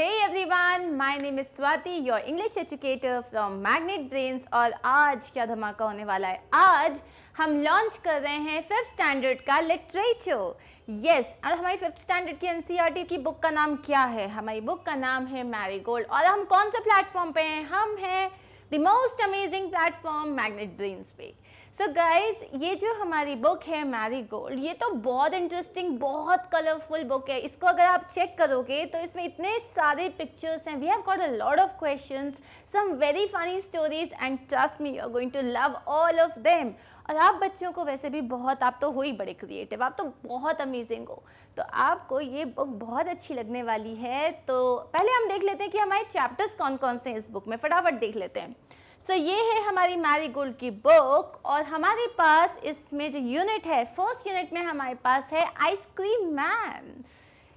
Hey everyone, my name is Swati, your English educator from Magnet Brains और आज क्या धमाका होने वाला है आज हम लॉन्च कर रहे हैं फिफ्थ स्टैंडर्ड का लिटरेचर यस और हमारी फिफ्थ स्टैंडर्ड की एनसीईआरटी e की बुक का नाम क्या है हमारी बुक का नाम है मैरीगोल्ड और हम कौन से प्लेटफॉर्म पे हैं हम हैं the most amazing platform Magnet Brains पे सो so गाइज ये जो हमारी बुक है मैरी गोल्ड ये तो बहुत इंटरेस्टिंग बहुत कलरफुल बुक है इसको अगर आप चेक करोगे तो इसमें इतने सारे पिक्चर्स हैं we have got a lot of question some very funny stories and trust me you are going to love all of them और आप बच्चों को वैसे भी बहुत आप तो हो ही बड़े क्रिएटिव आप तो बहुत अमेजिंग हो तो आपको ये बुक बहुत अच्छी लगने वाली है तो पहले हम देख लेते हैं कि हमारे चैप्टर्स कौन कौन से हैं इस बुक में फटाफट देख लेते हैं सो so, ये है हमारी मैरी गोल्ड की बुक और हमारे पास इसमें जो यूनिट है फर्स्ट यूनिट में हमारे पास है आइसक्रीम मैन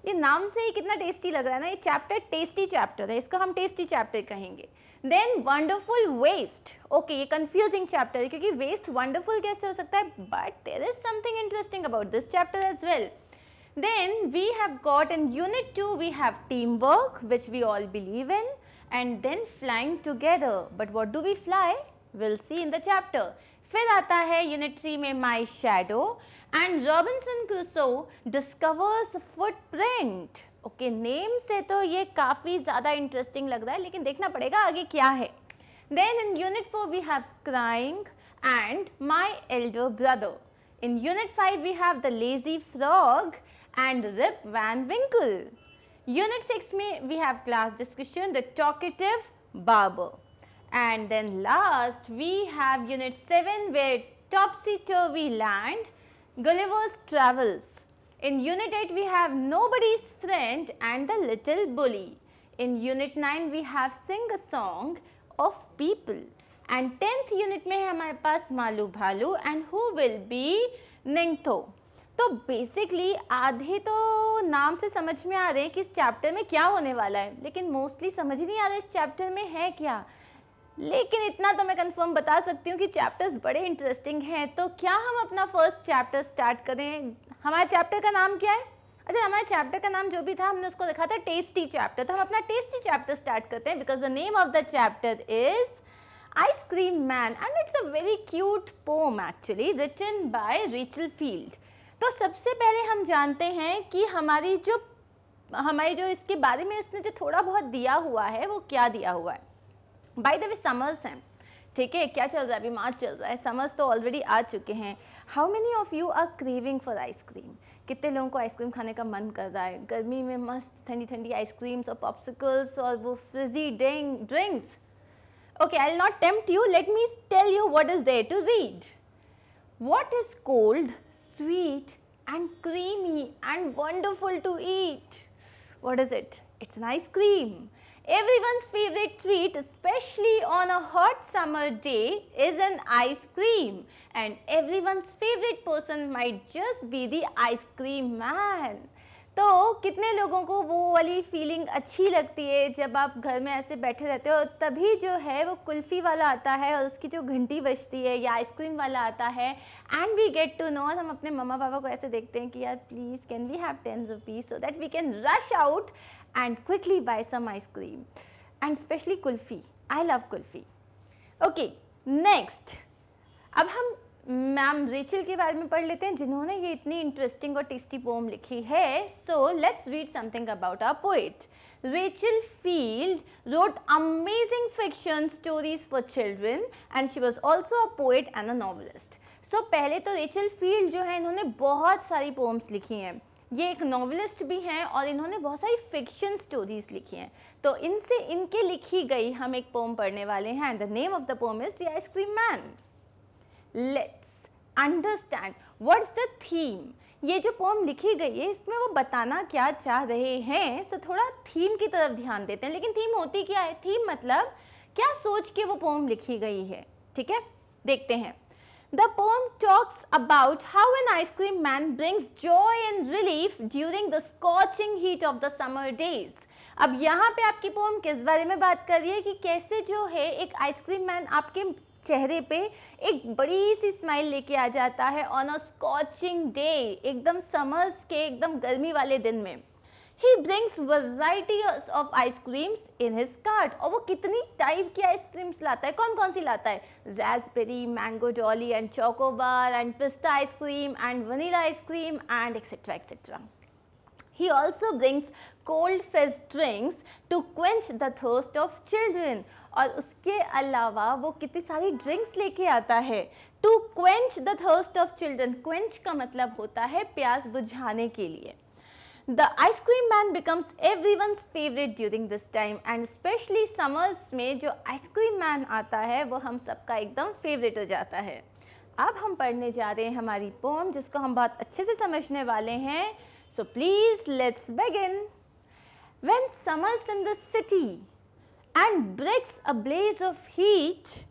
ये नाम से ही कितना टेस्टी लग रहा है ना ये चैप्टर टेस्टी चैप्टर है इसको हम टेस्टी चैप्टर कहेंगे देन वंडरफुल वेस्ट ओके ये कंफ्यूजिंग चैप्टर है क्योंकि वेस्ट वंडरफुल कैसे हो सकता है but there is something interesting about this chapter as well we have got in unit two we have team work which we all believe in and then flying together but what do we fly will see in the chapter फिर आता है unit three में my shadow and Robinson Crusoe discovers footprint okay name से तो ये काफ़ी ज़्यादा interesting लग रहा है लेकिन देखना पड़ेगा आगे क्या है then in unit four we have crying and my elder brother in unit five we have the lazy frog and Rip Van Winkle Unit 6 me we have class discussion the talkative barber. And then last we have unit 7 where topsy-turvy land, Gulliver's travels. In unit 8 we have nobody's friend and the little bully. In unit 9 we have sing a song of people. And 10th unit में हमारे pass malu bhalu and who will be Ningto. तो basically आधे तो नाम से समझ में आ रहे हैं कि इस चैप्टर में क्या होने वाला है लेकिन मोस्टली समझ ही नहीं आ रहा इस चैप्टर में है क्या लेकिन इतना तो मैं कंफर्म बता सकती हूँ कि चैप्टर्स बड़े इंटरेस्टिंग हैं तो क्या हम अपना फर्स्ट चैप्टर स्टार्ट करें हमारे चैप्टर का नाम क्या है अच्छा हमारे चैप्टर का नाम जो भी था हमने उसको देखा था टेस्टी चैप्टर तो हम अपना टेस्टी चैप्टर स्टार्ट करते हैं because the name of the chapter is ice cream man and it's a very cute poem actually written by Rachel Field तो सबसे पहले हम जानते हैं कि हमारी जो हमारी जो इसके बारे में इसने जो थोड़ा बहुत दिया हुआ है वो क्या दिया हुआ है बाय द वे समर्स हैं ठीक है क्या चल रहा है अभी मार्च चल रहा है समर्स तो ऑलरेडी आ चुके हैं how many of you are craving for ice cream कितने लोगों को आइसक्रीम खाने का मन कर रहा है गर्मी में मस्त ठंडी ठंडी आइसक्रीम्स और पॉप्सिकल्स और वो fizzy Tang drinks okay I not tempt you let me tell you what is there to read what is cold sweet and creamy and wonderful to eat. What is it? It's an ice cream. Everyone's favorite treat, especially on a hot summer day, is an ice cream. And everyone's favorite person might just be the ice cream man. तो कितने लोगों को वो वाली feeling अच्छी लगती है जब आप घर में ऐसे बैठे रहते हो तभी जो है वो कुल्फ़ी वाला आता है और उसकी जो घंटी बजती है या आइसक्रीम वाला आता है and we get to know हम अपने मम्मा पापा को ऐसे देखते हैं कि यार please can we have ten rupees so that we can rush out and quickly buy some ice cream and specially kulfi I love kulfi okay next अब हम मैम रेचल के बारे में पढ़ लेते हैं जिन्होंने ये इतनी इंटरेस्टिंग और टेस्टी पोम लिखी है so let's read something about our poet Rachel Field wrote amazing fiction stories for children and she was also a poet and a novelist so पहले तो रेचल फील्ड जो है इन्होंने बहुत सारी पोम्स लिखी हैं ये एक नॉवलिस्ट भी हैं और इन्होंने बहुत सारी फिक्शन स्टोरीज लिखी हैं तो इनसे इनके लिखी गई हम एक पोम पढ़ने वाले हैं and the name of the poem is the ice cream man let's understand what's the theme ये जो पोम लिखी गई है इसमें वो बताना क्या चाह रहे हैं सो so, थोड़ा थीम की तरफ ध्यान देते हैं लेकिन थीम होती क्या है थीम मतलब क्या सोच के वो पोम लिखी गई है ठीक है देखते हैं the poem talks about how an ice cream man brings joy and relief during the scorching heat of the summer days अब यहाँ पे आपकी पोम किस बारे में बात कर रही है कि कैसे जो है एक आइसक्रीम मैन आपके चेहरे पे एक बड़ी सी स्माइल लेके आ जाता है ऑन अ स्कॉचिंग डे एकदम समर्स के एकदम गर्मी वाले दिन में ही brings variety of ice creams in his cart और वो कितनी टाइप की आइसक्रीम्स लाता है कौन कौन सी लाता है raspberry mango dolly and chocobar and pista ice cream and vanilla ice cream and etcetera etcetera He also brings cold fizz drinks to quench the thirst of children. और उसके अलावा वो कितनी सारी ड्रिंक्स लेके आता है to quench the thirst of children quench का मतलब होता है प्यास बुझाने के लिए the ice cream man becomes everyone favourite during this time and specially summers में जो आइसक्रीम मैन आता है वो हम सबका एकदम फेवरेट हो जाता है अब हम पढ़ने जा रहे हैं हमारी पोम जिसको हम बहुत अच्छे से समझने वाले हैं so please let's begin when summers in दिटी and breaks a blaze of heat,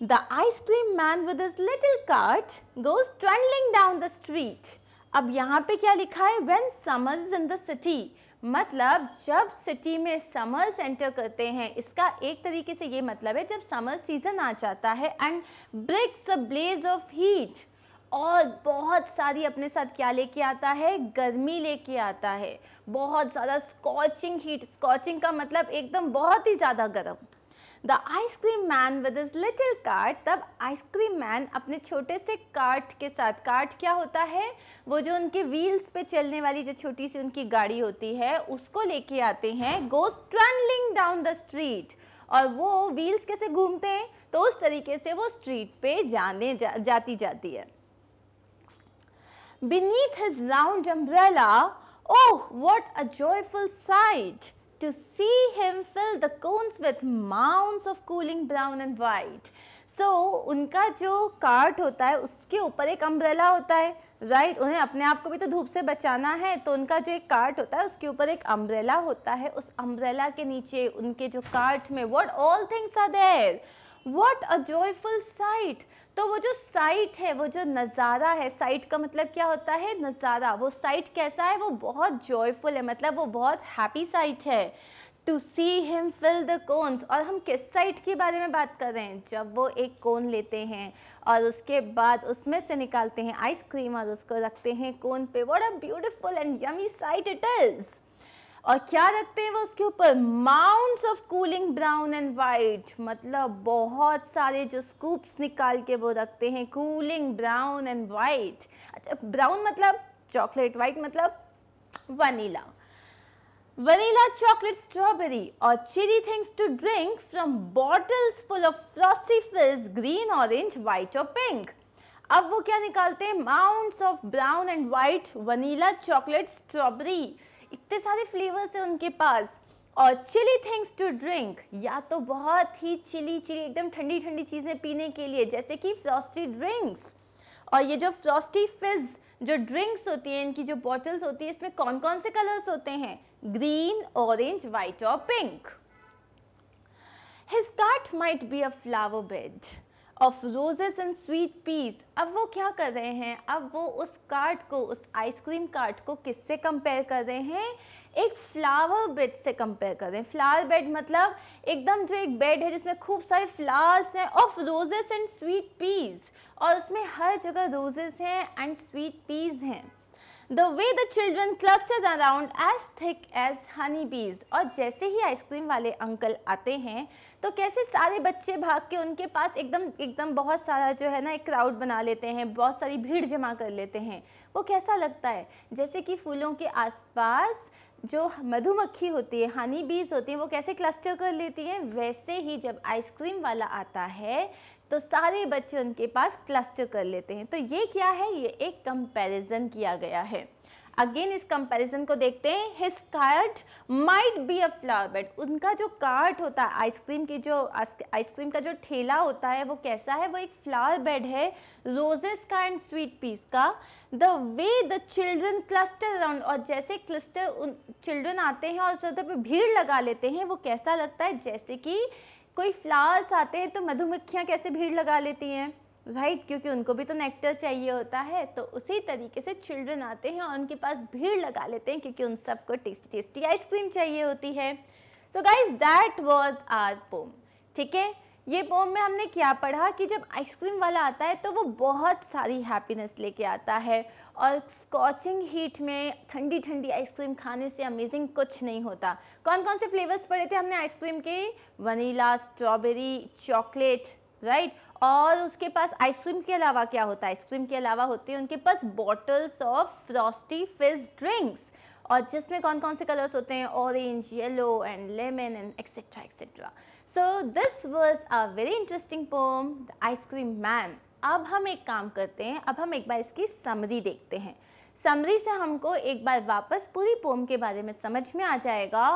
the ice cream man with his little cart goes trundling down the street. अब यहाँ पे क्या लिखा है when summer is in the city मतलब जब city में समर्स एंटर करते हैं इसका एक तरीके से ये मतलब है जब समर सीज़न आ जाता है and breaks a blaze of heat और बहुत सारी अपने साथ क्या लेके आता है गर्मी लेके आता है बहुत ज़्यादा स्कॉचिंग हीट स्कॉचिंग का मतलब एकदम बहुत ही ज़्यादा गर्म the ice cream man with his little cart तब आइसक्रीम मैन अपने छोटे से कार्ट के साथ कार्ट क्या होता है वो जो उनके व्हील्स पे चलने वाली जो छोटी सी उनकी गाड़ी होती है उसको लेके आते हैं goes trundling down the street और वो व्हील्स कैसे घूमते हैं तो उस तरीके से वो स्ट्रीट पे जाने जा, जाती जाती है beneath his round umbrella. Oh, what a joyful sight! To see him fill the cones with mounds of cooling brown and white. So so, उनका जो कार्ट होता है उसके ऊपर एक अम्ब्रेला होता है राइट right? उन्हें अपने आप को भी तो धूप से बचाना है तो उनका जो एक कार्ट होता है उसके ऊपर एक अम्ब्रेला होता है उस अम्ब्रेला के नीचे उनके जो कार्ट में what all things are there what a joyful sight तो वो जो साइट है वो जो नज़ारा है साइट का मतलब क्या होता है नज़ारा वो साइट कैसा है वो बहुत जॉयफुल है मतलब वो बहुत हैप्पी साइट है to see him fill the cones और हम किस साइट के बारे में बात कर रहे हैं जब वो एक कोन लेते हैं और उसके बाद उसमें से निकालते हैं आइसक्रीम और उसको रखते हैं कोन पे what a beautiful and yummy sight it is और क्या रखते हैं वो उसके ऊपर mounts of cooling brown and white मतलब बहुत सारे जो स्कूप्स निकाल के वो रखते हैं कूलिंग ब्राउन एंड वाइट अच्छा ब्राउन मतलब चॉकलेट वाइट मतलब वनीला वनीला चॉकलेट स्ट्रॉबेरी और chilly things to drink from bottles full of frosty fizz green orange white और पिंक अब वो क्या निकालते हैं mounds of brown and white vanilla chocolate strawberry इतने सारे फ्लेवर्स हैं उनके पास और चिली थिंग्स टू ड्रिंक या तो बहुत ही चिली चिली एकदम ठंडी ठंडी चीज़ें पीने के लिए जैसे कि फ्रॉस्टी ड्रिंक्स और ये जो फ्रॉस्टी फिज़ जो ड्रिंक्स होती हैं इनकी जो बॉटल्स होती है इसमें कौन कौन से कलर्स होते हैं ग्रीन ऑरेंज वाइट और pink his cart might be a flower bed of roses and sweet peas अब वो क्या कर रहे हैं अब वो उस कार्ट को उस आइसक्रीम कार्ट को किससे कंपेयर कर रहे हैं एक फ्लावर बेड से कंपेयर कर रहे हैं फ्लावर बेड मतलब एकदम जो एक बेड है जिसमें खूब सारे फ्लावर्स हैं of roses and sweet peas और उसमें हर जगह रोजेस हैं एंड स्वीट पीस हैं the way the children cluster around as thick as honey bees और जैसे ही आइसक्रीम वाले अंकल आते हैं तो कैसे सारे बच्चे भाग के उनके पास एकदम एकदम बहुत सारा जो है ना एक क्राउड बना लेते हैं बहुत सारी भीड़ जमा कर लेते हैं वो कैसा लगता है जैसे कि फूलों के आसपास जो मधुमक्खी होती है हानी बीज होती है वो कैसे क्लस्टर कर लेती हैं वैसे ही जब आइसक्रीम वाला आता है तो सारे बच्चे उनके पास क्लस्टर कर लेते हैं तो ये क्या है ये एक कंपैरिजन किया गया है अगेन इस कंपैरिजन को देखते हैं his cart might be a flower bed उनका जो कार्ट होता है आइसक्रीम की जो आइसक्रीम का जो ठेला होता है वो कैसा है वो एक फ्लावर बेड है रोजेस का एंड स्वीट पीस का the way the children cluster around और जैसे क्लस्टर उन चिल्ड्रन आते हैं और सतह पर भीड़ लगा लेते हैं वो कैसा लगता है जैसे कि कोई फ्लावर्स आते हैं तो मधुमक्खियाँ कैसे भीड़ लगा लेती हैं राइट right, क्योंकि उनको भी तो नेक्टर चाहिए होता है तो उसी तरीके से चिल्ड्रन आते हैं और उनके पास भीड़ लगा लेते हैं क्योंकि उन सबको टेस्टी टेस्टी आइसक्रीम चाहिए होती है so guys that was our poem ठीक है ये पोम में हमने क्या पढ़ा कि जब आइसक्रीम वाला आता है तो वो बहुत सारी हैप्पीनेस लेके आता है और स्कॉचिंग हीट में ठंडी ठंडी आइसक्रीम खाने से अमेजिंग कुछ नहीं होता कौन कौन से फ्लेवर्स पढ़े थे हमने आइसक्रीम के vanilla strawberry chocolate right right? और उसके पास आइसक्रीम के अलावा क्या होता है आइसक्रीम के अलावा होती है उनके पास bottles of frosty fizz drinks और जिसमें कौन कौन से कलर्स होते हैं orange yellow and lemon and etcetera etcetera so this was a very interesting poem the ice cream man अब हम एक काम करते हैं अब हम एक बार इसकी समरी देखते हैं समरी से हमको एक बार वापस पूरी पोम के बारे में समझ में आ जाएगा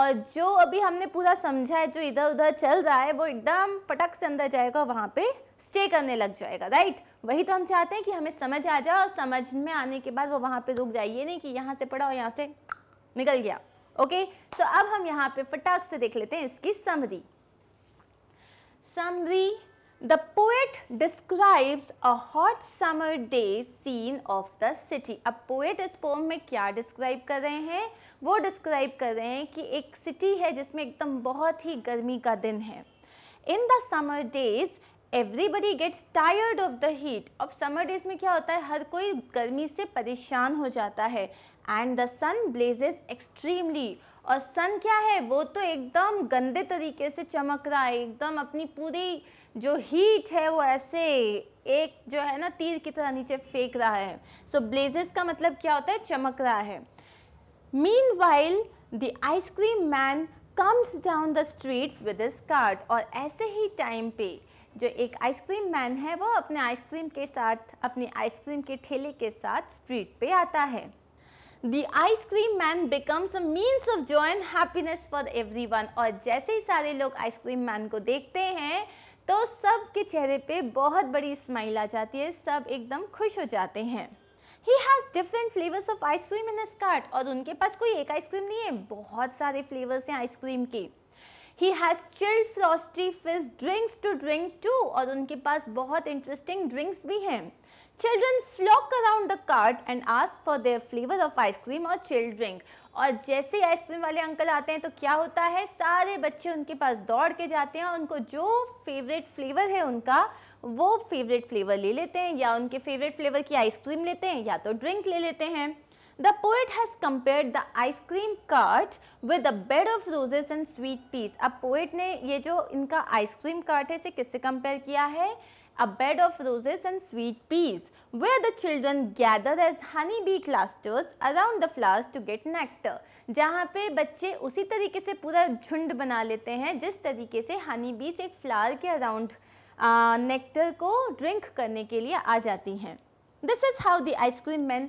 और जो अभी हमने पूरा समझा है जो इधर उधर चल रहा है वो एकदम पटक से अंदर जाएगा वहाँ पे स्टे करने लग जाएगा राइट वही तो हम चाहते हैं कि हमें समझ आ जाए और समझ में आने के बाद वो वहाँ पे रुक जाइए नहीं कि यहाँ से पढ़ा और यहाँ से निकल गया ओके सो अब हम यहाँ पे फटाक से देख लेते हैं इसकी summary summary The poet describes a hot summer day scene of the city. अब poet इस poem में क्या describe कर रहे हैं वो describe कर रहे हैं कि एक city है जिसमें एकदम बहुत ही गर्मी का दिन है In the summer days, everybody gets tired of the heat. अब summer days में क्या होता है हर कोई गर्मी से परेशान हो जाता है And the sun blazes extremely. और सन क्या है वो तो एकदम गंदे तरीके से चमक रहा है एकदम अपनी पूरी जो हीट है वो ऐसे एक जो है ना तीर की तरह नीचे फेंक रहा है सो so, ब्लेजेस का मतलब क्या होता है चमक रहा है meanwhile the ice cream man comes down the streets with his cart और ऐसे ही टाइम पे जो एक आइसक्रीम मैन है वो अपने आइसक्रीम के साथ अपनी आइसक्रीम के ठेले के साथ स्ट्रीट पे आता है the ice cream man becomes a means of joy and happiness for every और जैसे ही सारे लोग आइसक्रीम मैन को देखते हैं तो सब के चेहरे पे बहुत बड़ी स्माइल आ जाती है सब एकदम खुश हो जाते हैं he has different ice of ice cream in cart. और उनके पास कोई एक आइसक्रीम नहीं है बहुत सारे फ्लेवर्स हैं आइसक्रीम के he has chilled frosty fizz drinks to drink to और उनके पास बहुत इंटरेस्टिंग ड्रिंक्स भी हैं flock flock around the cart and ask for flavor flavour of ice cream और चिल्ड ड्रिंक और जैसे ही आइसक्रीम वाले अंकल आते हैं तो क्या होता है सारे बच्चे उनके पास दौड़ के जाते हैं उनको जो फेवरेट फ्लेवर है उनका वो फेवरेट फ्लेवर ले लेते हैं या उनके फेवरेट फ्लेवर की आइसक्रीम लेते हैं या तो ड्रिंक ले लेते हैं the poet has compare the ice cream cart with the bed of roses and sweet peas अब पोइट ने ये जो इनका आइसक्रीम कार्ट है इसे किससे कंपेयर किया है a bed of roses and sweet peas, where the children gather as honeybee clusters around the flowers to get nectar. जहाँ पे बच्चे उसी तरीके से पूरा झुंड बना लेते हैं जिस तरीके से हनी बीज एक फ्लावर के अराउंड नेक्टर को ड्रिंक करने के लिए आ जाती हैं this is how the ice cream man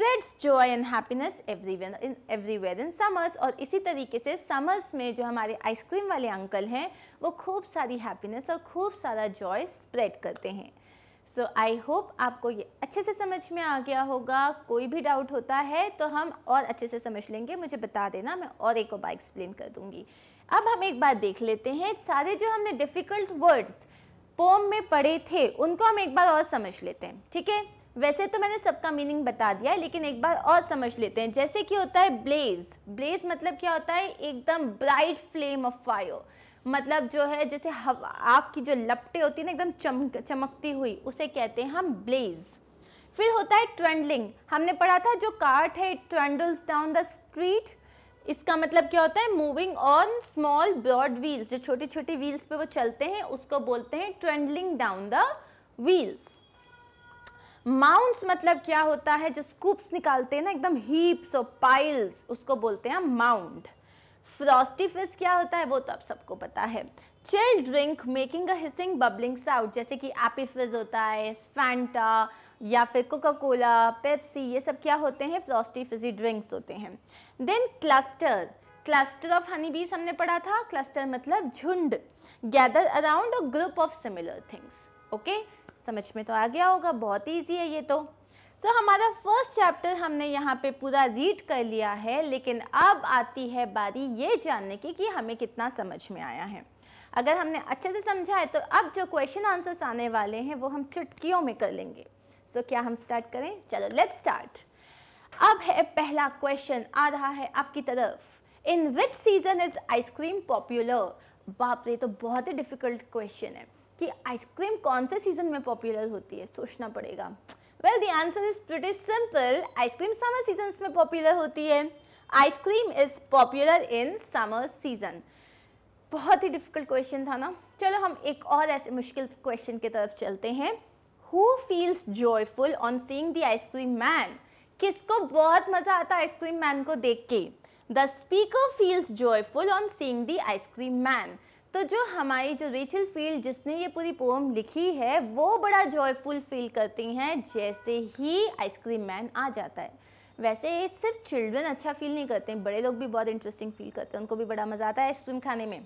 spreads joy and happiness everywhere in everywhere in summers और इसी तरीके से समर्स में जो हमारे आइसक्रीम वाले अंकल हैं वो खूब सारी हैप्पीनेस और खूब सारा जॉय स्प्रेड करते हैं सो आई होप आपको ये अच्छे से समझ में आ गया होगा कोई भी डाउट होता है तो हम और अच्छे से समझ लेंगे मुझे बता देना मैं और एक बार एक्सप्लेन कर दूँगी अब हम एक बार देख लेते हैं सारे जो हमने डिफ़िकल्ट वर्ड्स पोम में पढ़े थे उनको हम एक बार और समझ लेते हैं ठीक है वैसे तो मैंने सबका मीनिंग बता दिया है लेकिन एक बार और समझ लेते हैं जैसे कि होता है ब्लेज ब्लेज मतलब क्या होता है एकदम ब्राइट फ्लेम ऑफ फायर मतलब जो है जैसे आग की जो लपटे होती है ना एकदम चमक चमकती हुई उसे कहते हैं हम ब्लेज फिर होता है ट्रेंडलिंग हमने पढ़ा था जो कार्ट है ट्रेंडल्स डाउन द स्ट्रीट इसका मतलब क्या होता है moving on small broad wheels जो छोटी छोटी व्हील्स पे वो चलते हैं उसको बोलते हैं trundling down the wheels mounds मतलब क्या होता है जो स्कूप्स निकालते हैं ना एकदम हीप्स और पाइल्स उसको बोलते हैं माउंट फ्रॉस्टी फिश क्या होता है वो तो आप सबको पता है chill drink making a hissing bubbling sound जैसे कि एपी फिज होता है फैंटा या फिर कोका कोला पेप्सी ये सब क्या होते हैं फ्रॉस्टी फिजी ड्रिंक्स होते हैं then cluster cluster of honey bees हमने पढ़ा था क्लस्टर मतलब झुंड gather around a group of similar things okay okay? समझ में तो आ गया होगा बहुत ईजी है ये तो सो so, हमारा फर्स्ट चैप्टर हमने यहाँ पे पूरा रीड कर लिया है लेकिन अब आती है बारी ये जानने की कि हमें कितना समझ में आया है अगर हमने अच्छे से समझा है तो अब जो क्वेश्चन आंसर्स आने वाले हैं वो हम चुटकियों में कर लेंगे सो so, क्या हम स्टार्ट करें चलो लेट्स स्टार्ट अब है पहला क्वेश्चन आ रहा है आपकी तरफ in which season is ice cream popular बाप रे तो बहुत ही डिफिकल्ट क्वेश्चन है कि आइसक्रीम कौन से सीज़न में पॉपुलर होती है सोचना पड़ेगा well the answer is pretty simple ice cream summer season में पॉपुलर होती है ice cream is popular in summer season बहुत ही डिफिकल्ट क्वेश्चन था ना चलो हम एक और ऐसे मुश्किल क्वेश्चन की तरफ चलते हैं who feels joyful on seeing the ice cream man किसको बहुत मज़ा आता है आइसक्रीम मैन को देख के the speaker feels joyful on seeing the ice cream man तो जो हमारी जो रेचल फील्ड जिसने ये पूरी पोम लिखी है वो बड़ा जॉयफुल फील करती हैं जैसे ही आइसक्रीम मैन आ जाता है वैसे सिर्फ चिल्ड्रन अच्छा फील नहीं करते हैं बड़े लोग भी बहुत इंटरेस्टिंग फील करते हैं उनको भी बड़ा मज़ा आता है आइसक्रीम खाने में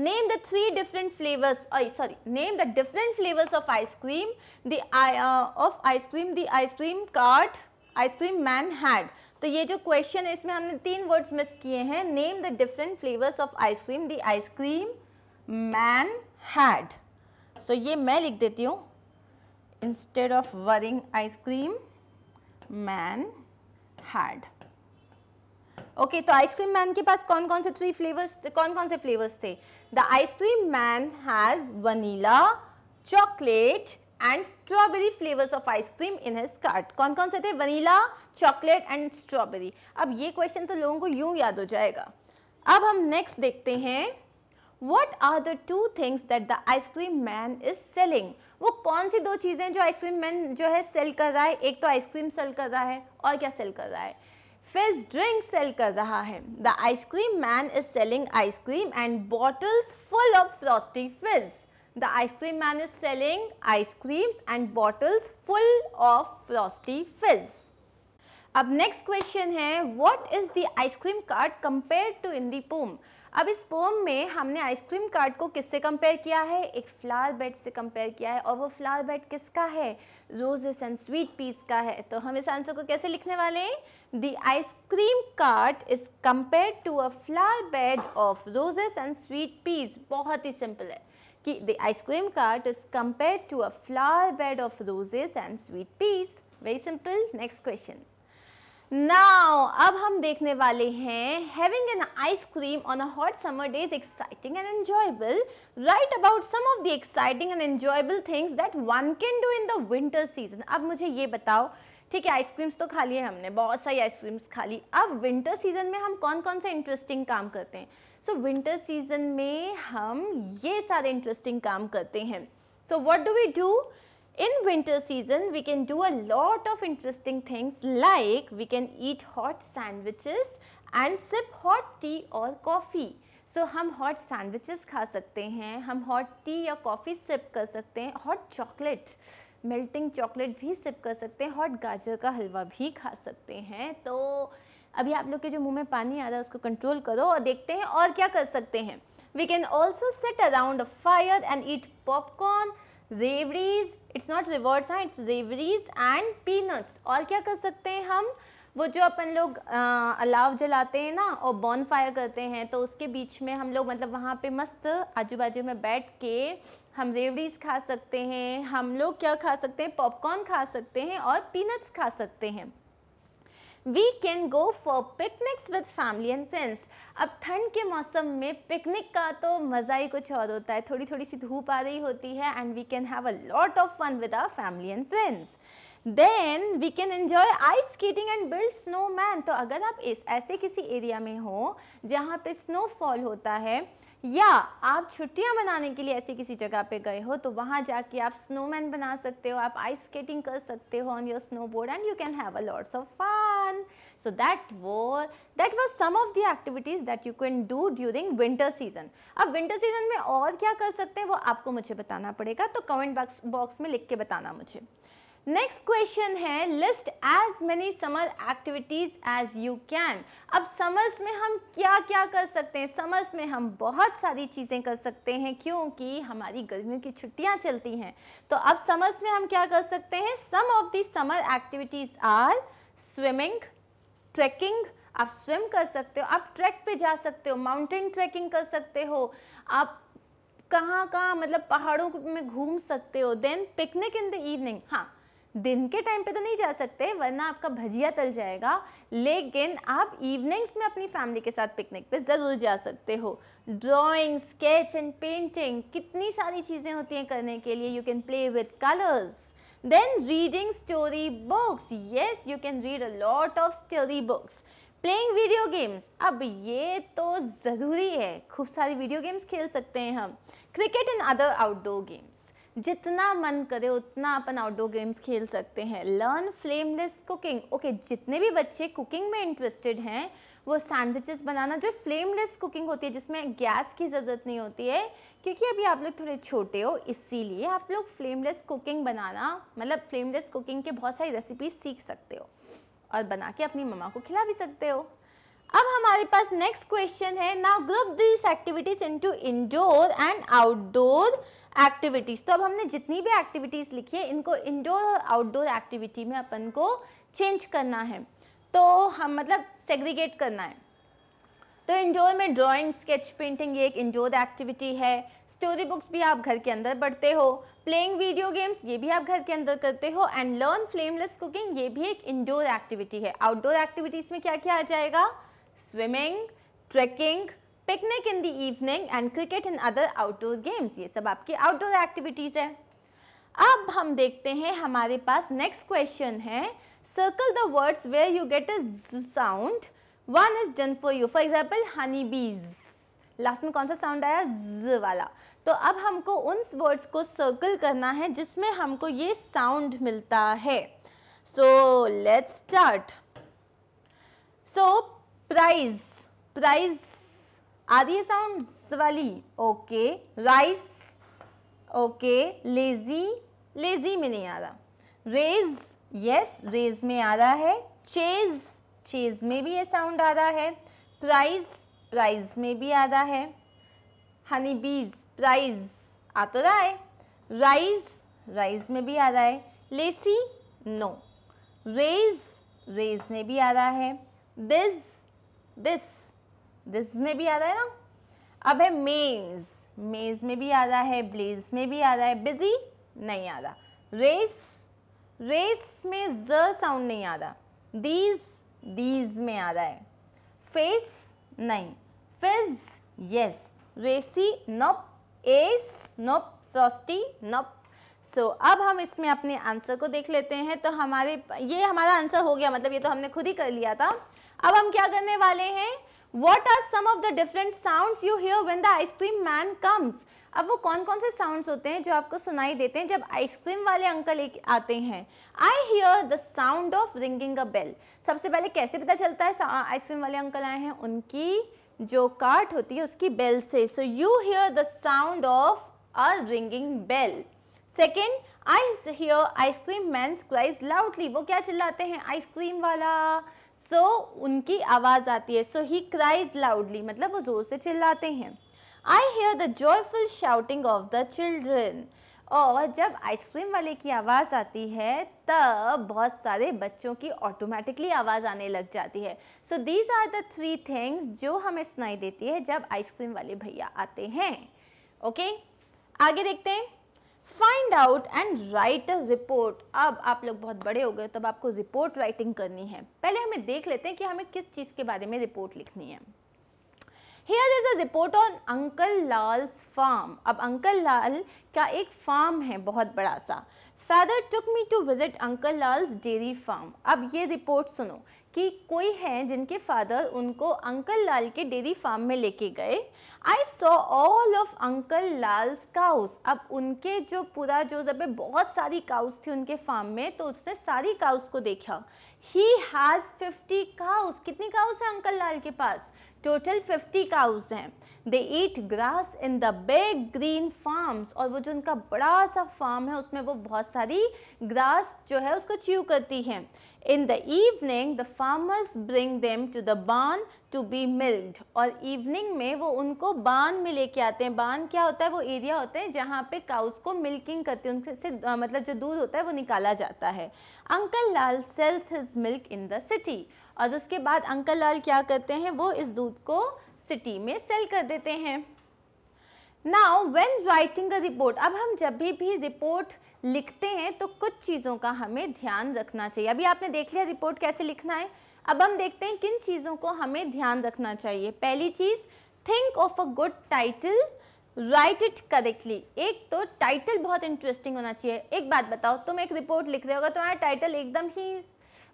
name the three different flavours sorry name the different flavours of ice cream the of ice cream the ice cream cart ice cream man had तो ये जो क्वेश्चन है इसमें हमने तीन वर्ड्स मिस किए हैं name the different flavours of ice cream the ice cream man had so ये मैं लिख देती हूँ instead of wearing ice cream man had okay तो आइसक्रीम मैन के पास कौन कौन से थ्री फ्लेवर्स कौन कौन से फ्लेवर्स थे the ice cream man has vanilla chocolate and strawberry flavours of ice cream in his cart कौन कौन से थे वनीला चॉकलेट एंड स्ट्रॉबेरी अब ये क्वेश्चन तो लोगों को यूं याद हो जाएगा अब हम नेक्स्ट देखते हैं what are the two things that the ice cream man is selling वो कौन सी दो चीज़ें जो आइसक्रीम मैन जो है सेल कर रहा है एक तो आइसक्रीम सेल कर रहा है और क्या सेल कर रहा है फिज ड्रिंक सेल कर रहा है the ice cream man is selling ice cream and bottles full of frosty fizz The ice cream man is selling ice creams and bottles full of frosty fizz. अब नेक्स्ट क्वेश्चन है what is the ice cream card compare to in the poem अब इस pome में हमने ice cream card को किससे compare किया है एक फ्लावर बेड से कंपेयर किया है और वो फ्लावर बेड किसका है रोजेस एंड स्वीट पीस का है तो हम इस आंसर को कैसे लिखने वाले हैं the ice cream card is compare to a flower bed of roses and sweet peas बहुत ही सिंपल है कि the ice cream cart is compare to a flower bed of roses and sweet peas very simple next question now अब हम देखने वाले हैं having an ice cream on a hot summer day is exciting and enjoyable right about some of the exciting and enjoyable things that one can do in the winter season अब मुझे ये बताओ ठीक है आइसक्रीम्स तो खा ली है हमने बहुत सारी आइसक्रीम्स खा ली अब विंटर सीजन में हम कौन कौन से इंटरेस्टिंग काम करते हैं सो विंटर सीजन में हम ये सारे इंटरेस्टिंग काम करते हैं so what do we do in winter season we can do a lot of interesting things like we can eat hot sandwiches and sip hot tea और कॉफी सो so, हम hot sandwiches खा सकते हैं हम hot tea या coffee sip कर सकते हैं हॉट चॉकलेट मेल्टिंग चॉकलेट भी सिप कर सकते हैं हॉट गाजर का हलवा भी खा सकते हैं तो अभी आप लोग के जो मुंह में पानी आ रहा है उसको कंट्रोल करो और देखते हैं और क्या कर सकते हैं we can also set around fire and eat popcorn rewaris it's not rewards हाँ इट्स रेवरीज एंड पीनट्स और क्या कर सकते हैं हम वो जो अपन लोग अलाव जलाते हैं ना और बॉन फायर करते हैं तो उसके बीच में हम लोग मतलब वहाँ पे मस्त आजू बाजू में बैठ के हम रेवरीज खा सकते हैं हम लोग क्या खा सकते हैं पॉपकॉर्न खा सकते हैं और पीनट्स खा सकते हैं we can go for picnics with family and friends अब ठंड के मौसम में पिकनिक का तो मज़ा ही कुछ और होता है थोड़ी थोड़ी सी धूप आ रही होती है and we can have a lot of fun with our family and friends then we can enjoy ice skating and build snowman तो अगर आप इस ऐसे किसी एरिया में हो जहाँ पे स्नोफॉल होता है या आप छुट्टियां मनाने के लिए ऐसी किसी जगह पे गए हो तो वहां जाके आप स्नोमैन बना सकते हो आप आइस स्केटिंग कर सकते हो on your snowboard and you can have a lots of fun so that वो that was some of the activities that you can do during winter season अब विंटर सीजन में और क्या कर सकते हैं वो आपको मुझे बताना पड़ेगा तो कमेंट बॉक्स बॉक्स में लिख के बताना मुझे नेक्स्ट क्वेश्चन है list as many summer activities as you can अब समर्स में हम क्या क्या कर सकते हैं समर्स में हम बहुत सारी चीज़ें कर सकते हैं क्योंकि हमारी गर्मियों की छुट्टियां चलती हैं तो अब समर्स में हम क्या कर सकते हैं some of the summer activities are swimming trekking आप स्विम कर सकते हो आप ट्रैक पे जा सकते हो माउंटेन ट्रैकिंग कर सकते हो आप कहाँ कहाँ मतलब पहाड़ों में घूम सकते हो then picnic in the evening हाँ दिन के टाइम पे तो नहीं जा सकते वरना आपका भजिया तल जाएगा लेकिन आप इवनिंग्स में अपनी फैमिली के साथ पिकनिक पे ज़रूर जा सकते हो ड्राइंग स्केच एंड पेंटिंग कितनी सारी चीज़ें होती हैं करने के लिए you can play with colours then reading story books yes you can read a lot of story books playing video games अब ये तो ज़रूरी है खूब सारी वीडियो गेम्स खेल सकते हैं हम cricket and other outdoor games जितना मन करे उतना अपन आउटडोर गेम्स खेल सकते हैं लर्न फ्लेमलेस कुकिंग ओके जितने भी बच्चे कुकिंग में इंटरेस्टेड हैं वो सैंडविचेस बनाना जो फ्लेमलेस कुकिंग होती है जिसमें गैस की ज़रूरत नहीं होती है क्योंकि अभी आप लोग थोड़े छोटे हो इसीलिए आप लोग फ्लेमलेस कुकिंग बनाना मतलब फ्लेमलेस कुकिंग के बहुत सारी रेसिपीज सीख सकते हो और बना के अपनी मम्मा को खिला भी सकते हो अब हमारे पास नेक्स्ट क्वेश्चन है now group this activities into indoor and outdoor activities तो अब हमने जितनी भी एक्टिविटीज़ लिखी है इनको इंडोर और आउटडोर एक्टिविटी में अपन को चेंज करना है तो हम मतलब सेग्रीगेट करना है तो इंडोर में ड्राइंग स्केच पेंटिंग ये एक इंडोर एक्टिविटी है स्टोरी बुक्स भी आप घर के अंदर पढ़ते हो प्लेइंग वीडियो गेम्स ये भी आप घर के अंदर करते हो एंड लर्न फ्लेमलेस कुकिंग ये भी एक इंडोर एक्टिविटी है आउटडोर एक्टिविटीज़ में क्या क्या आ जाएगा swimming trekking picnic in the evening and cricket in other outdoor games ये सब आपकी आउटडोर एक्टिविटीज़ है अब हम देखते हैं हमारे पास नेक्स्ट क्वेश्चन है circle the words where you get a sound one is done for you for example honey bees last में कौन सा साउंड आया ज वाला तो अब हमको उन वर्ड्स को सर्कल करना है जिसमें हमको ये साउंड मिलता है so let's start so prize prize आ रही है साउंड वाली okay rice okay lazy lazy में नहीं आ रहा रेज यस रेज में आ रहा है चेज चेज में भी ये साउंड आ रहा है प्राइज प्राइज में भी आ रहा है हनी बीज प्राइज आ तो रहा है राइज राइज में भी आ रहा है लेसी नो रेज रेज में भी आ रहा है दिस दिस दिस में भी आता है ना अब है मेज मेज में भी आता है ब्लेज में भी आता है बिजी नहीं आता रेस रेस में ज साउंड नहीं आता दीज दीज में आता है फेस नहीं fizz yes racy nope yes nope frosty nope so so, अब हम इसमें अपने आंसर को देख लेते हैं तो हमारे ये हमारा आंसर हो गया मतलब ये तो हमने खुद ही कर लिया था अब हम क्या करने वाले हैं what are some of the different sound you hear when the ice cream man comes अब वो कौन कौन से साउंड होते हैं जो आपको सुनाई देते हैं जब आइसक्रीम वाले अंकल एक आते हैं I hear the sound of ringing a bell सबसे पहले कैसे पता चलता है आइसक्रीम वाले अंकल आए हैं उनकी जो कार्ट होती है उसकी बेल से so you hear the sound of a ringing bell second I hear ice cream man cries loudly वो क्या चिल्लाते हैं आइसक्रीम वाला सो so, उनकी आवाज़ आती है सो ही क्राइज लाउडली मतलब वो ज़ोर से चिल्लाते हैं I hear the joyful shouting of the children और जब आइसक्रीम वाले की आवाज़ आती है तब बहुत सारे बच्चों की ऑटोमेटिकली आवाज़ आने लग जाती है so these are the three things जो हमें सुनाई देती है जब आइसक्रीम वाले भैया आते हैं ओके okay? आगे देखते हैं find out and write a report अब आप लोग बहुत बड़े हो गए तब आपको रिपोर्ट राइटिंग करनी है पहले हमें देख लेते हैं कि हमें किस चीज़ के बारे में रिपोर्ट लिखनी है here is a report on uncle Lal's farm अब अंकल लाल का एक फार्म है बहुत बड़ा सा father took me to visit uncle Lal's dairy farm अब ये रिपोर्ट सुनो कि कोई हैं जिनके फादर उनको अंकल लाल के डेयरी फार्म में लेके गए I saw all of uncle Lal's cows अब उनके जो पूरा जो जब बहुत सारी काउस थी उनके फार्म में तो उसने सारी काउस को देखा ही हैज़ फिफ्टी काउस कितनी काउस है अंकल लाल के पास टोटल फिफ्टी काउज हैं they eat grass in the big green farms और वो जो उनका बड़ा सा फार्म है उसमें वो बहुत सारी ग्रास जो है उसको च्यू करती हैं in the evening the farmers bring them to the barn to be milked और इवनिंग में वो उनको बान में लेके आते हैं बान क्या होता है वो एरिया होते हैं जहाँ पे काउस को मिल्किंग करते हैं उनसे मतलब जो दूध होता है वो निकाला जाता है uncle Lal sells his milk in the city और उसके बाद अंकल लाल क्या करते हैं वो इस दूध को सिटी में सेल कर देते हैं now when writing a report अब हम जब भी भी रिपोर्ट लिखते हैं तो कुछ चीज़ों का हमें ध्यान रखना चाहिए अभी आपने देख लिया रिपोर्ट कैसे लिखना है अब हम देखते हैं किन चीज़ों को हमें ध्यान रखना चाहिए पहली चीज़ think of a good title write it correctly एक तो टाइटल बहुत इंटरेस्टिंग होना चाहिए एक बात बताओ तुम एक रिपोर्ट लिख रहे होगा तुम्हारा तो टाइटल एकदम ही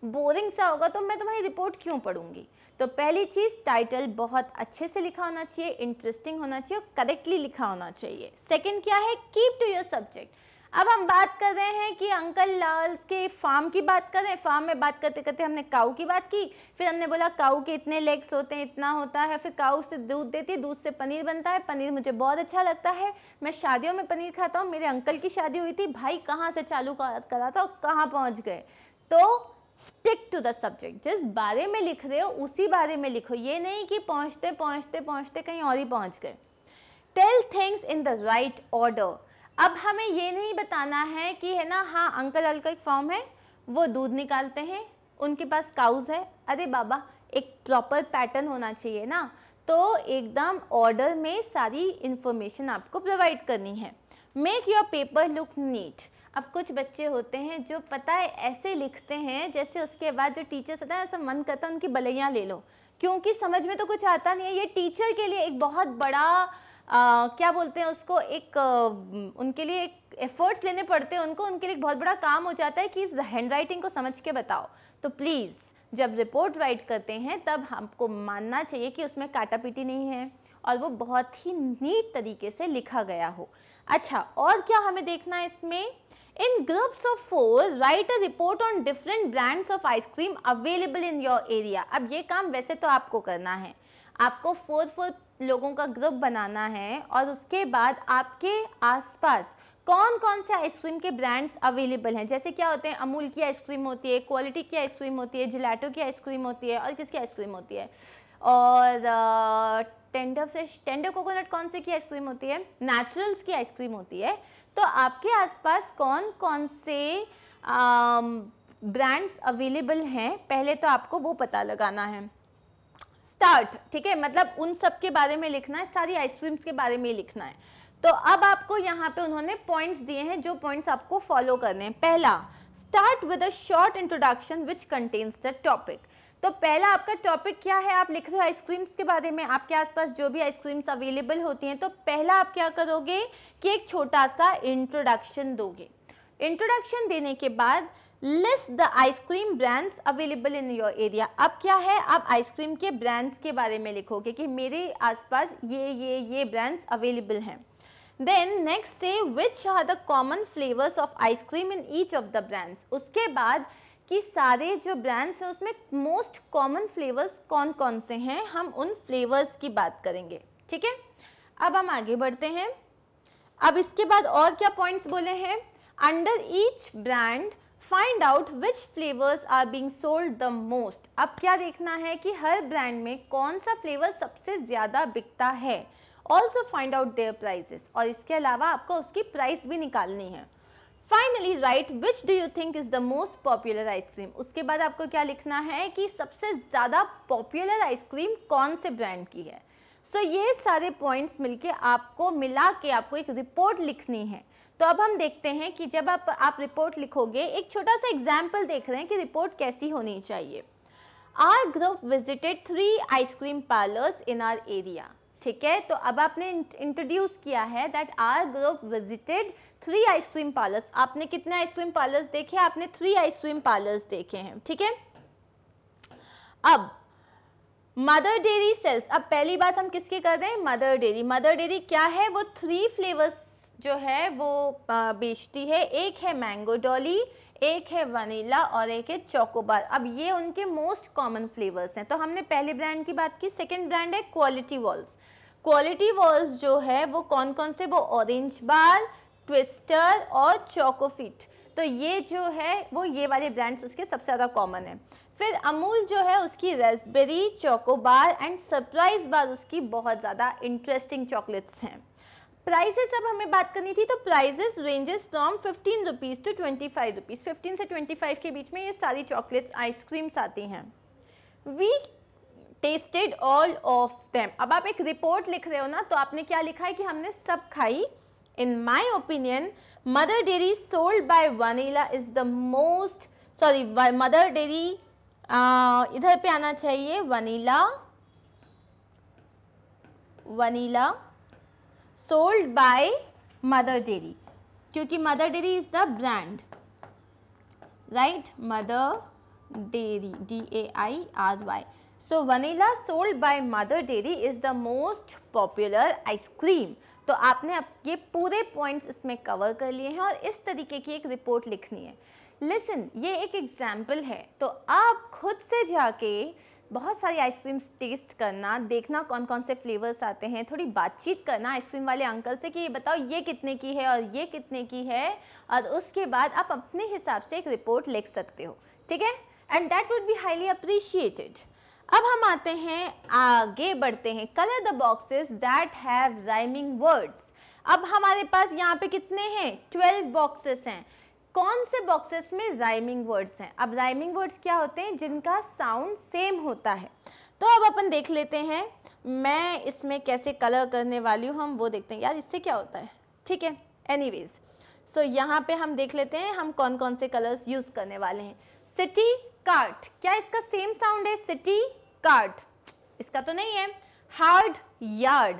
बोरिंग सा होगा तो मैं तुम्हारी रिपोर्ट क्यों पढ़ूंगी तो पहली चीज़ टाइटल बहुत अच्छे से लिखा होना चाहिए इंटरेस्टिंग होना चाहिए और करेक्टली लिखा होना चाहिए सेकेंड क्या है कीप टू योर सब्जेक्ट अब हम बात कर रहे हैं कि अंकल लाल्स के फार्म की बात हैं फार्म में बात करते करते हमने काऊ की बात की फिर हमने बोला काऊ के इतने लेग्स होते हैं इतना होता है फिर काऊ से दूध देती है दूध से पनीर बनता है पनीर मुझे बहुत अच्छा लगता है मैं शादियों में पनीर खाता हूँ मेरे अंकल की शादी हुई थी भाई कहाँ से चालू करा था और कहाँ पहुँच गए तो स्टिक टू द सब्जेक्ट जिस बारे में लिख रहे हो उसी बारे में लिखो ये नहीं कि पहुँचते पहुँचते पहुँचते कहीं और ही पहुँच गए tell things in the right order अब हमें ये नहीं बताना है कि है ना हाँ अंकल अलका एक फॉर्म है वो दूध निकालते हैं उनके पास काउज है अरे बाबा एक प्रॉपर पैटर्न होना चाहिए ना तो एकदम ऑर्डर में सारी इंफॉर्मेशन आपको प्रोवाइड करनी है make your paper look neat अब कुछ बच्चे होते हैं जो पता है ऐसे लिखते हैं जैसे उसके बाद जो टीचर्स होता है ऐसा मन करता है उनकी बलैयाँ ले लो क्योंकि समझ में तो कुछ आता नहीं है ये टीचर के लिए एक बहुत बड़ा आ, क्या बोलते हैं उसको एक आ, उनके लिए एक एफर्ट्स लेने पड़ते हैं उनको उनके लिए एक बहुत बड़ा काम हो जाता है कि इस हैंड राइटिंग को समझ के बताओ तो प्लीज़ जब रिपोर्ट राइट करते हैं तब हमको मानना चाहिए कि उसमें काटा पीटी नहीं है और वो बहुत ही नीट तरीके से लिखा गया हो अच्छा और क्या हमें देखना है इसमें In groups of four, write a report on different brands of ice cream available in your area. अब ये काम वैसे तो आपको करना है आपको फोर फोर लोगों का ग्रुप बनाना है और उसके बाद आपके आसपास कौन कौन से आइसक्रीम के ब्रांड्स अवेलेबल हैं जैसे क्या होते हैं अमूल की आइसक्रीम होती है क्वालिटी की आइसक्रीम होती है जिलाटो की आइसक्रीम होती है और किसकी आइसक्रीम होती है और टेंडर फ्रेश टेंडर कोकोनट कौन से की आइसक्रीम होती है नेचुरल्स की आइसक्रीम होती है तो आपके आसपास कौन कौन से ब्रांड्स अवेलेबल हैं पहले तो आपको वो पता लगाना है स्टार्ट ठीक है मतलब उन सब के बारे में लिखना है सारी आइसक्रीम्स के बारे में लिखना है तो अब आपको यहाँ पे उन्होंने पॉइंट्स दिए हैं जो पॉइंट्स आपको फॉलो करने हैं पहला start with a short introduction which contains the topic तो पहला आपका टॉपिक क्या है आप लिख रहे हो आइसक्रीम्स के बारे में आपके आसपास जो भी आइसक्रीम्स अवेलेबल होती हैं तो पहला आप क्या करोगे कि एक छोटा सा इंट्रोडक्शन दोगे इंट्रोडक्शन देने के बाद list the ice cream brands available in your area अब क्या है आप आइसक्रीम के ब्रांड्स के बारे में लिखोगे कि मेरे आसपास ये ये ये ब्रांड्स अवेलेबल हैं then next say which are the common flavours of ice cream in each of the brands उसके बाद कि सारे जो ब्रांड्स हैं उसमें मोस्ट कॉमन फ्लेवर्स कौन कौन से हैं हम उन फ्लेवर्स की बात करेंगे ठीक है अब हम आगे बढ़ते हैं अब इसके बाद और क्या पॉइंट्स बोले हैं under each brand find out which flavours are being sold the most अब क्या देखना है कि हर ब्रांड में कौन सा फ्लेवर सबसे ज़्यादा बिकता है also find out their prices और इसके अलावा आपको उसकी प्राइस भी निकालनी है finally write which do you think is the most popular ice cream उसके बाद आपको क्या लिखना है कि सबसे ज़्यादा पॉपुलर आइसक्रीम कौन से ब्रांड की है सो so, ये सारे पॉइंट्स मिलके आपको मिला के आपको एक रिपोर्ट लिखनी है तो अब हम देखते हैं कि जब आप आप रिपोर्ट लिखोगे एक छोटा सा एग्जाम्पल देख रहे हैं कि रिपोर्ट कैसी होनी चाहिए our group visited three ice cream parlours in our area ठीक है तो अब आपने इंट्रोड्यूस किया है that our group visited three ice cream parlours आपने कितने आइसक्रीम पार्लर्स देखे आपने थ्री आइसक्रीम पार्लर्स देखे हैं ठीक है अब मदर डेरी सेल्स अब पहली बात हम किसकी कर रहे हैं मदर डेयरी मदर डेयरी क्या है वो थ्री फ्लेवर्स जो है वो बेचती है एक है मैंगो डॉली एक है वनीला और एक है चोकोबार अब ये उनके मोस्ट कॉमन फ्लेवर्स हैं तो हमने पहले ब्रांड की बात की सेकंड ब्रांड है क्वालिटी वॉल्स क्वालिटी वॉल्स जो है वो कौन कौन से वो ऑरेंज बार ट्विस्टर और चोकोफिट तो ये जो है वो ये वाले ब्रांड्स उसके सबसे ज़्यादा कॉमन है फिर अमूल जो है उसकी raspberry chocobar and surprise bar उसकी बहुत ज़्यादा इंटरेस्टिंग चॉकलेट्स हैं प्राइजेस अब हमें बात करनी थी तो prices ranges from fifteen rupees to twenty five rupees fifteen से ट्वेंटी फाइव के बीच में ये सारी चॉकलेट्स आइसक्रीम्स आती हैं we tested all of them अब आप एक रिपोर्ट लिख रहे हो ना तो आपने क्या लिखा है कि हमने सब खाई In my opinion, mother dairy sold by vanilla is the most sorry mother dairy uh, इधर पे आना चाहिए vanilla vanilla sold by mother dairy क्योंकि mother dairy is the brand right mother dairy D A I R Y. So vanilla sold by mother dairy is the most popular ice cream. तो आपने ये पूरे points इसमें cover कर लिए हैं और इस तरीके की एक रिपोर्ट लिखनी है लिसन ये एक एग्जाम्पल है तो आप खुद से जाके बहुत सारी आइसक्रीम्स टेस्ट करना देखना कौन कौन से फ्लेवर्स आते हैं थोड़ी बातचीत करना आइसक्रीम वाले अंकल से कि ये बताओ ये कितने की है और ये कितने की है और उसके बाद आप अपने हिसाब से एक रिपोर्ट लिख सकते हो ठीक है and that would be highly appreciated अब हम आते हैं आगे बढ़ते हैं colour the boxes that have rhyming words अब हमारे पास यहाँ पे कितने हैं ट्वेल्व बॉक्सेस हैं कौन से बॉक्सेस में राइमिंग वर्ड्स हैं अब राइमिंग वर्ड्स क्या होते हैं जिनका साउंड सेम होता है तो अब अपन देख लेते हैं मैं इसमें कैसे कलर करने वाली हूँ हम वो देखते हैं यार इससे क्या होता है ठीक है एनीवेज सो यहाँ पे हम देख लेते हैं हम कौन कौन से कलर्स यूज़ करने वाले हैं सिटी कार्ट क्या इसका सेम साउंड है सिटी कार्ड इसका तो नहीं है हार्ड यार्ड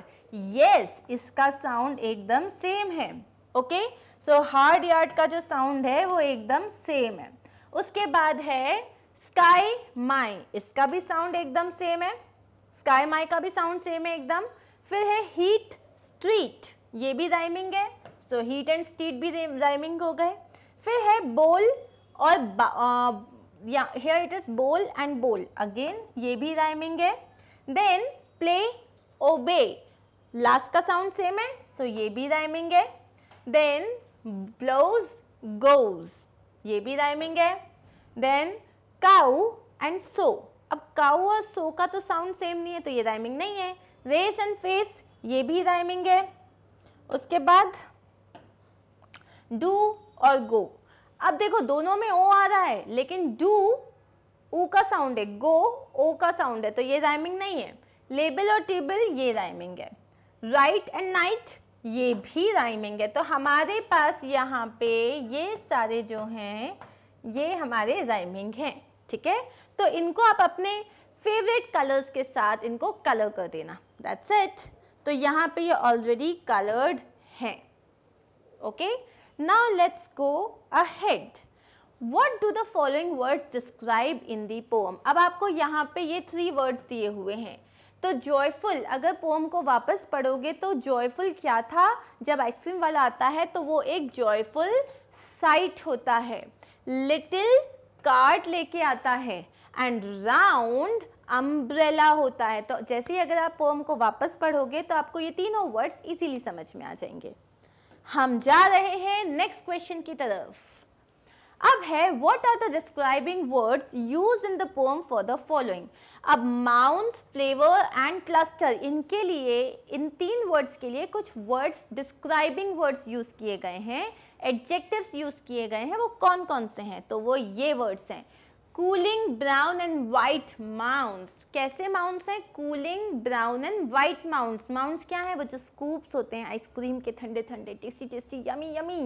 यस इसका साउंड एकदम सेम है ओके सो हार्ड यार्ड का जो साउंड है वो एकदम सेम है उसके बाद है स्काई माई इसका भी साउंड एकदम सेम है स्काई माई का भी साउंड सेम है एकदम फिर है हीट स्ट्रीट ये भी राइमिंग है सो हीट एंड स्ट्रीट भी राइमिंग हो गए फिर है बोल और या here it is bowl and bowl again ये भी rhyming है then play obey last का sound same है so ये भी rhyming है then blows goes ये भी rhyming है then cow and so अब cow और so का तो sound same नहीं है तो ये rhyming नहीं है race and face ये भी rhyming है उसके बाद do और go अब देखो दोनों में ओ आ रहा है लेकिन डू ऊ का साउंड है गो ओ का साउंड है तो ये राइमिंग नहीं है लेबल और टेबल ये राइमिंग है राइट एंड नाइट ये भी राइमिंग है तो हमारे पास यहाँ पे ये सारे जो हैं ये हमारे राइमिंग हैं ठीक है तो इनको आप अपने फेवरेट कलर्स के साथ इनको कलर कर देना दैट्स इट तो यहाँ पे ये ऑलरेडी कलर्ड हैं okay okay? Now let's go ahead. What do the following words describe in the poem? अब आपको यहाँ पे ये थ्री words दिए हुए हैं तो जॉयफुल अगर पोम को वापस पढ़ोगे तो जॉयफुल क्या था जब आइसक्रीम वाला आता है तो वो एक जॉयफुल साइट होता है लिटिल कार्ट लेके आता है एंड राउंड अम्ब्रेला होता है तो जैसे ही अगर आप पोम को वापस पढ़ोगे तो आपको ये तीनों वर्ड्स इजीली समझ में आ जाएंगे हम जा रहे हैं नेक्स्ट क्वेश्चन की तरफ अब है what are the describing words use in the poem for the following अब माउंट फ्लेवर एंड क्लस्टर इनके लिए इन तीन वर्ड्स के लिए कुछ वर्ड्स डिस्क्राइबिंग वर्ड्स यूज किए गए हैं एडजेक्टिव्स यूज किए गए हैं वो कौन कौन से हैं तो वो ये वर्ड्स हैं cooling brown and white mounts कैसे माउंट्स हैं cooling brown and white mounts mounts क्या है वो जो स्कूप्स होते हैं आइसक्रीम के ठंडे ठंडे tasty tasty yummy yummy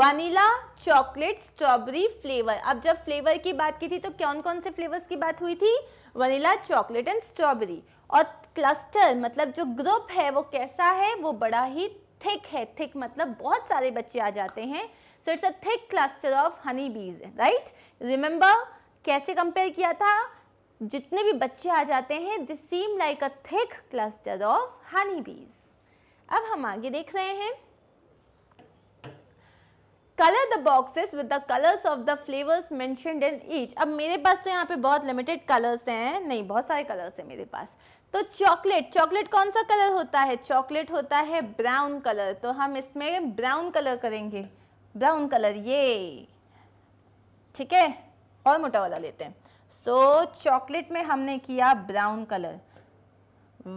vanilla chocolate strawberry flavour अब जब फ्लेवर की बात की थी तो कौन कौन से फ्लेवर्स की बात हुई थी वनीला चॉकलेट एंड स्ट्रॉबेरी और क्लस्टर मतलब जो ग्रुप है वो कैसा है वो बड़ा ही थिक है थिक मतलब बहुत सारे बच्चे आ जाते हैं so it's a thick cluster of honey bees right remember कैसे कंपेयर किया था जितने भी बच्चे आ जाते हैं this seem like a thick cluster of honey bees अब हम आगे देख रहे हैं colour the boxes with the colours of the flavours mentioned in each अब मेरे पास तो यहाँ पे बहुत लिमिटेड कलर्स हैं नहीं बहुत सारे कलर्स हैं मेरे पास तो चॉकलेट चॉकलेट कौन सा कलर होता है चॉकलेट होता है ब्राउन कलर तो हम इसमें ब्राउन कलर करेंगे ब्राउन कलर ये ठीक है और मोटा वाला लेते हैं सो so, चॉकलेट में हमने किया ब्राउन कलर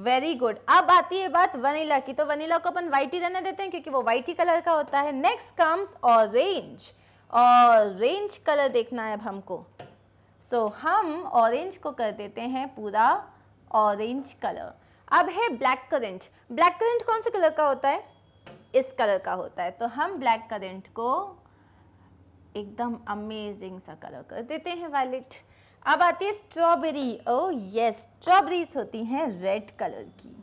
वेरी गुड अब आती है बात वनीला की तो वनीला को अपन वाइट ही रहने देते हैं क्योंकि वो वाइट ही कलर का होता है next comes orange orange colour देखना है अब हमको सो so, हम ऑरेंज को कर देते हैं पूरा ऑरेंज कलर अब है ब्लैक करंट ब्लैक करंट कौन से कलर का होता है इस कलर का होता है तो हम ब्लैक करेंट को एकदम अमेजिंग सा कलर कर देते हैं वायलेट अब आती है स्ट्रॉबेरी ओ यस स्ट्रॉबेरीज होती हैं रेड कलर की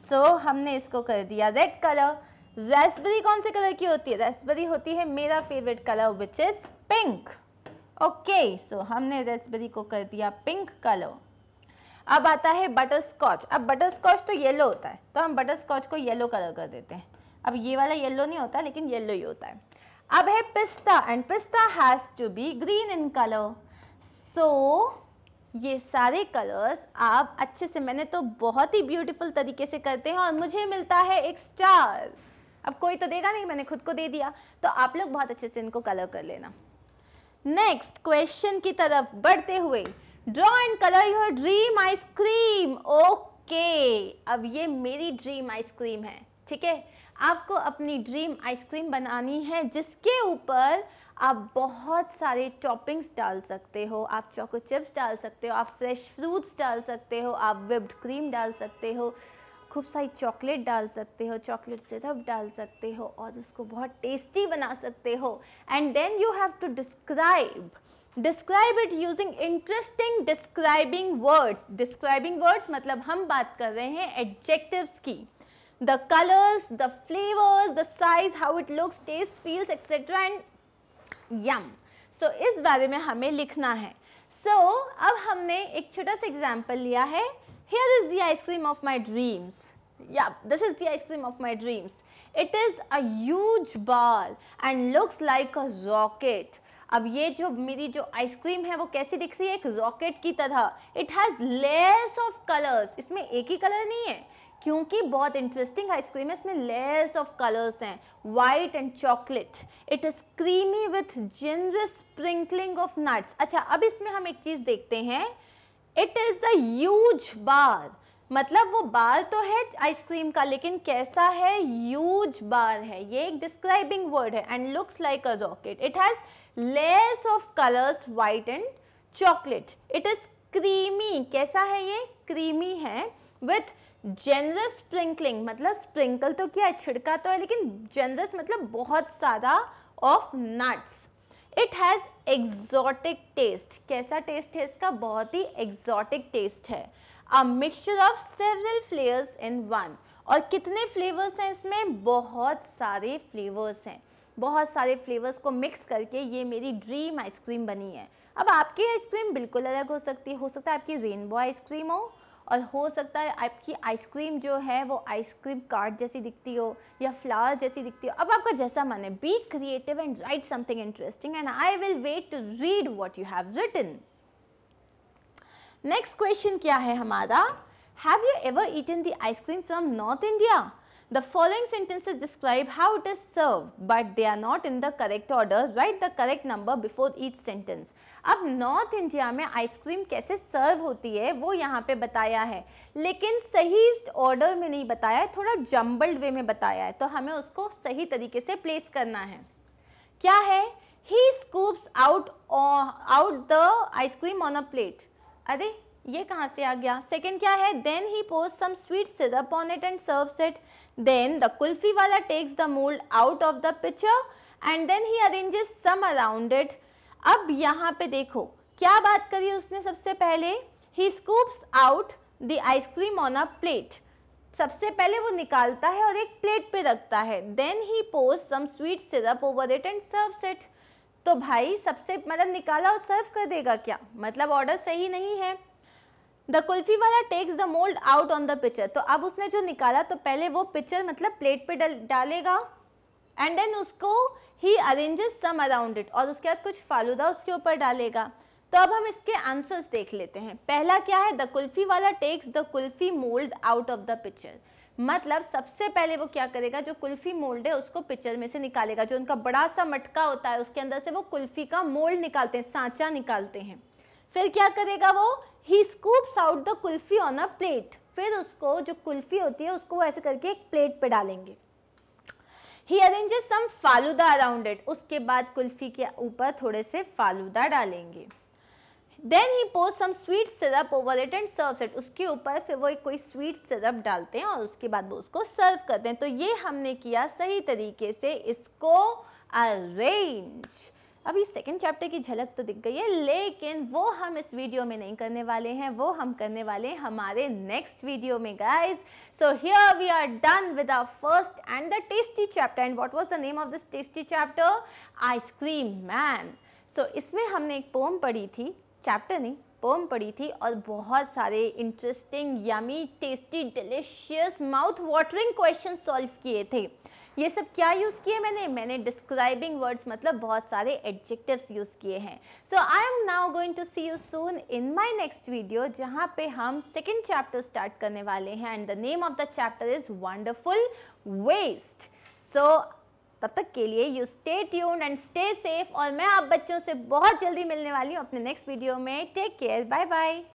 सो so, हमने इसको कर दिया रेड कलर रेसबेरी कौन से कलर की होती है रेसबेरी होती है मेरा favourite colour which is pink okay so हमने रेसबेरी को कर दिया पिंक कलर अब आता है बटर स्कॉच अब बटर स्कॉच तो येलो होता है तो हम बटर स्कॉच को येलो कलर कर देते हैं अब ये वाला येलो नहीं होता लेकिन येलो ही होता है अब है pista and pista has to be green in colour so ये सारे कलर्स आप अच्छे से मैंने तो बहुत ही ब्यूटीफुल तरीके से करते हैं और मुझे मिलता है एक स्टार अब कोई तो देगा नहीं मैंने खुद को दे दिया तो आप लोग बहुत अच्छे से इनको कलर कर लेना नेक्स्ट क्वेश्चन की तरफ बढ़ते हुए draw and colour your dream ice cream okay अब ये मेरी ड्रीम आइसक्रीम है ठीक है आपको अपनी ड्रीम आइसक्रीम बनानी है जिसके ऊपर आप बहुत सारे टॉपिंग्स डाल सकते हो आप चॉको चिप्स डाल सकते हो आप फ्रेश फ्रूट्स डाल सकते हो आप विप्ड क्रीम डाल सकते हो खूब सारी चॉकलेट डाल सकते हो चॉकलेट सिरप डाल सकते हो और उसको बहुत टेस्टी बना सकते हो and then you have to describe describe it using interesting describing words describing words मतलब हम बात कर रहे हैं एडजेक्टिव्स की the colors the flavors the size how it looks taste feels etc and yum so is bare mein hame likhna hai so ab humne ek chhota sa example liya hai here is the ice cream of my dreams yeah this is the ice cream of my dreams it is a huge ball and looks like a rocket अब ये जो मेरी जो ice cream है वो कैसी दिख रही है एक रॉकेट की तरह it has layers of colours इसमें एक ही कलर नहीं है क्योंकि बहुत इंटरेस्टिंग आइसक्रीम है इसमें लेयर्स ऑफ कलर्स हैं white and chocolate it is creamy with generous sprinkling of nuts अच्छा अब इसमें हम एक चीज़ देखते हैं इट इज़ द बार मतलब वो बार तो है आइसक्रीम का लेकिन कैसा है यूज बार है ये एक डिस्क्राइबिंग वर्ड है and looks like a rocket it has layers of colours white and chocolate it is creamy कैसा है ये क्रीमी है विथ जेनरस स्प्रिंकलिंग मतलब स्प्रिंकल तो किया है छिड़का तो है लेकिन जेनरस मतलब बहुत सारा of nuts it has exotic taste कैसा टेस्ट है इसका बहुत ही एग्जॉटिक टेस्ट है a mixture of several flavours in one और कितने फ्लेवर्स हैं इसमें बहुत सारे फ्लेवर्स हैं बहुत सारे फ्लेवर्स को मिक्स करके ये मेरी ड्रीम आइसक्रीम बनी है अब आपकी आइसक्रीम बिल्कुल अलग हो सकती है हो सकता है आपकी रेनबो आइसक्रीम हो और हो सकता है आपकी आइसक्रीम जो है वो आइसक्रीम कार्ड जैसी दिखती हो या फ्लावर जैसी दिखती हो अब आपका जैसा मन है be creative and write something interesting and I will wait to read what you have written next question क्या है हमारा have you ever eaten the ice cream from North India The following sentences describe how it is served but they are not in the correct order. Write the correct number before each sentence. अब North India में ice cream कैसे serve होती है वो यहाँ पे बताया है लेकिन सही ऑर्डर में नहीं बताया है थोड़ा जम्बल्ड वे में बताया है तो हमें उसको सही तरीके से प्लेस करना है क्या है he scoops out out the ice cream on a plate अरे ये कहाँ से आ गया सेकेंड क्या है then he pours some sweet syrup on it and serve it then the kulfi वाला takes the mould out of the picture and then he arranges some around it अब यहाँ पे देखो क्या बात करी उसने सबसे पहले he scoops out the ice cream on a plate सबसे पहले वो निकालता है और एक प्लेट पे रखता है then he pours some sweet syrup over it and serve it तो भाई सबसे मतलब निकाला और सर्व कर देगा क्या मतलब ऑर्डर सही नहीं है द कुल्फी वाला takes the mould out on the picture तो अब उसने जो निकाला तो पहले वो पिक्चर मतलब प्लेट पे डल, डालेगा एंड देन उसको he arranges some around it और उसके बाद कुछ फालूदा उसके ऊपर डालेगा तो अब हम इसके आंसर्स देख लेते हैं पहला क्या है द कुल्फी वाला takes the kulfi mould out of the picture मतलब सबसे पहले वो क्या करेगा जो कुल्फी मोल्ड है उसको पिक्चर में से निकालेगा जो उनका बड़ा सा मटका होता है उसके अंदर से वो कुल्फी का मोल्ड निकालते हैं सांचा निकालते हैं फिर क्या करेगा वो he scoops out the kulfi on a plate फिर उसको जो कुल्फ़ी होती है उसको ऐसे करके एक प्लेट पे डालेंगे he arranges some falooda around it उसके बाद कुल्फ़ी के ऊपर थोड़े से फालूदा डालेंगे then he pours some sweet syrup over it and serve it उसके ऊपर फिर वो एक कोई स्वीट सिरप डालते हैं और उसके बाद वो उसको सर्व करते हैं तो ये हमने किया सही तरीके से इसको अरेंज अभी सेकंड चैप्टर की झलक तो दिख गई है लेकिन वो हम इस वीडियो में नहीं करने वाले हैं वो हम करने वाले हैं हमारे नेक्स्ट वीडियो में guys so here we are done with our first and the tasty chapter and what was the name of this tasty chapter ice cream man so इसमें हमने एक पोम पढ़ी थी चैप्टर नहीं पोम पढ़ी थी और बहुत सारे interesting yummy tasty delicious mouth watering question solve किए थे ये सब क्या यूज़ किए मैंने मैंने डिस्क्राइबिंग वर्ड्स मतलब बहुत सारे एडजेक्टिव्स यूज़ किए हैं so I am now going to see you soon in my next video जहाँ पे हम सेकेंड चैप्टर स्टार्ट करने वाले हैं and the name of the chapter is wonderful waste so तब तक के लिए you stay tuned and stay safe और मैं आप बच्चों से बहुत जल्दी मिलने वाली हूँ अपने नेक्स्ट वीडियो में टेक केयर बाय बाय